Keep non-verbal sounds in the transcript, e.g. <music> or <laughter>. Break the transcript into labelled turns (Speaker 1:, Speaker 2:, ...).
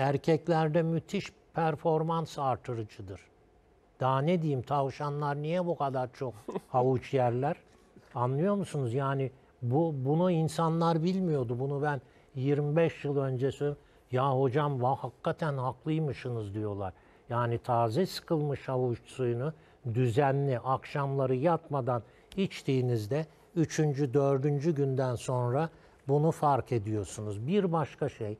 Speaker 1: Erkeklerde müthiş performans artırıcıdır. Daha ne diyeyim tavşanlar niye bu kadar çok <laughs> havuç yerler? Anlıyor musunuz? Yani bu bunu insanlar bilmiyordu. Bunu ben 25 yıl öncesi ya hocam va, hakikaten haklıymışsınız diyorlar. Yani taze sıkılmış havuç suyunu düzenli akşamları yatmadan içtiğinizde üçüncü, dördüncü günden sonra bunu fark ediyorsunuz. Bir başka şey